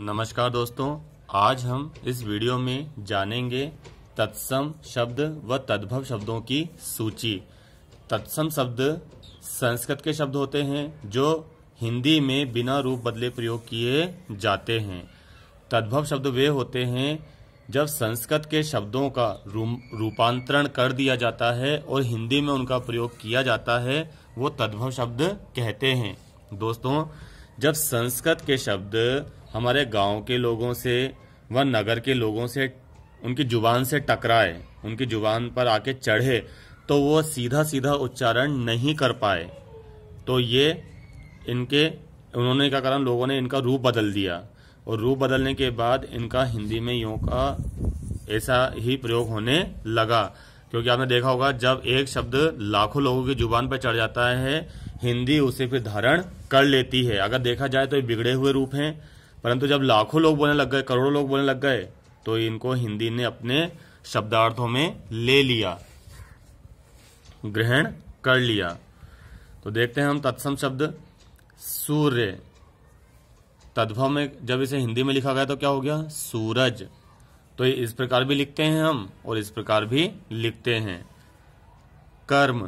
नमस्कार दोस्तों आज हम इस वीडियो में जानेंगे तत्सम शब्द व तद्भव शब्दों की सूची तत्सम शब्द संस्कृत के शब्द होते हैं जो हिंदी में बिना रूप बदले प्रयोग किए जाते हैं तद्भव शब्द वे होते हैं जब संस्कृत के शब्दों का रूपांतरण कर दिया जाता है और हिंदी में उनका प्रयोग किया जाता है वो तद्भव शब्द कहते हैं दोस्तों जब संस्कृत के शब्द हमारे गांव के लोगों से व नगर के लोगों से उनकी जुबान से टकराए उनकी जुबान पर आके चढ़े तो वो सीधा सीधा उच्चारण नहीं कर पाए तो ये इनके उन्होंने क्या कारण लोगों ने इनका रूप बदल दिया और रूप बदलने के बाद इनका हिंदी में यों का ऐसा ही प्रयोग होने लगा क्योंकि आपने देखा होगा जब एक शब्द लाखों लोगों की जुबान पर चढ़ जाता है हिंदी उसे फिर धारण कर लेती है अगर देखा जाए तो ये बिगड़े हुए रूप हैं परंतु जब लाखों लोग बोलने लग गए करोड़ों लोग बोलने लग गए तो इनको हिंदी ने अपने शब्दार्थों में ले लिया ग्रहण कर लिया तो देखते हैं हम तत्सम शब्द सूर्य तद्भव में जब इसे हिंदी में लिखा गया तो क्या हो गया सूरज तो इस प्रकार भी लिखते हैं हम और इस प्रकार भी लिखते हैं कर्म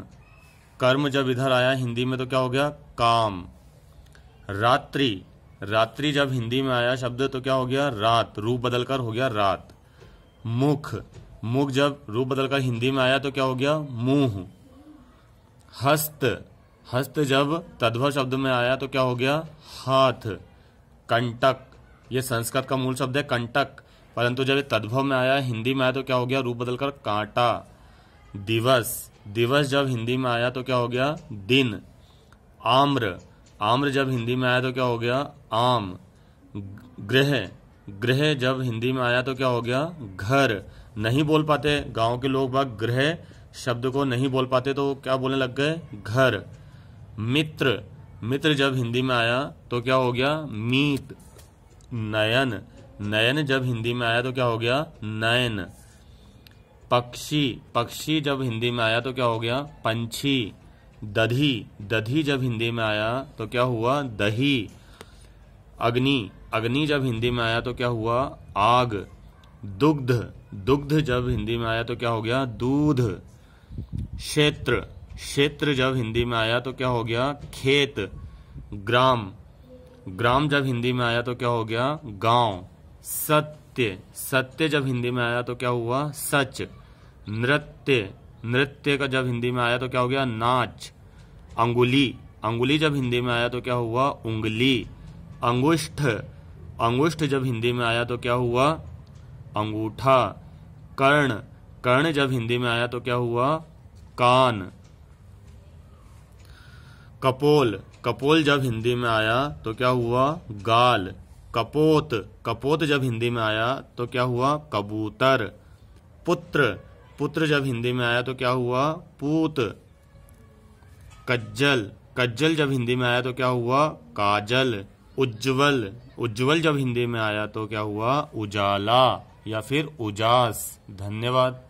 कर्म जब इधर आया हिंदी में तो क्या हो गया काम रात्रि रात्रि जब हिंदी में आया शब्द तो क्या हो गया रात रूप बदलकर हो गया रात मुख मुख जब रूप बदलकर हिंदी में आया तो क्या हो गया मुंह हस्त हस्त जब तद्भव शब्द में आया तो क्या हो गया हाथ कंटक ये संस्कृत का मूल शब्द है कंटक परंतु जब ये तद्भव में आया हिंदी में आया तो क्या हो गया रूप बदलकर कांटा दिवस दिवस जब हिंदी में आया तो क्या हो गया दिन आम्र आम्र जब हिंदी में आया तो क्या हो गया आम गृह गृह जब हिंदी में आया तो क्या हो गया घर नहीं बोल पाते गांव के लोग बाग गृह शब्द को नहीं बोल पाते तो क्या बोलने लग गए घर मित्र मित्र जब हिंदी में आया तो क्या हो गया मीत नयन नयन जब हिंदी में आया तो क्या हो गया नयन पक्षी पक्षी जब हिंदी में आया तो क्या हो गया पंछी दधी दधी जब हिंदी में आया तो क्या हुआ दही अग्नि अग्नि जब हिंदी में आया तो क्या हुआ आग दुग्ध दुग्ध जब हिंदी में आया तो क्या हो गया दूध क्षेत्र क्षेत्र जब हिंदी में आया तो क्या हो गया खेत ग्राम ग्राम जब हिंदी में आया तो क्या हो गया गांव सत्य सत्य जब हिंदी में आया तो क्या हुआ सच नृत्य नृत्य का जब हिंदी में आया तो क्या हो गया नाच अंगुली अंगुली जब हिंदी में आया तो क्या हुआ उंगली अंगुष्ठ अंगुष्ठ जब हिंदी में आया तो क्या हुआ अंगूठा कर्ण कर्ण जब हिंदी में आया तो क्या हुआ कान कपोल कपोल जब हिंदी में आया तो क्या हुआ गाल कपोत कपोत जब हिंदी में आया तो क्या हुआ कबूतर पुत्र पुत्र जब हिंदी में आया तो क्या हुआ पूत कज्जल कज्जल जब हिंदी में आया तो क्या हुआ काजल उज्जवल उज्जवल जब हिंदी में आया तो क्या हुआ उजाला या फिर उजास धन्यवाद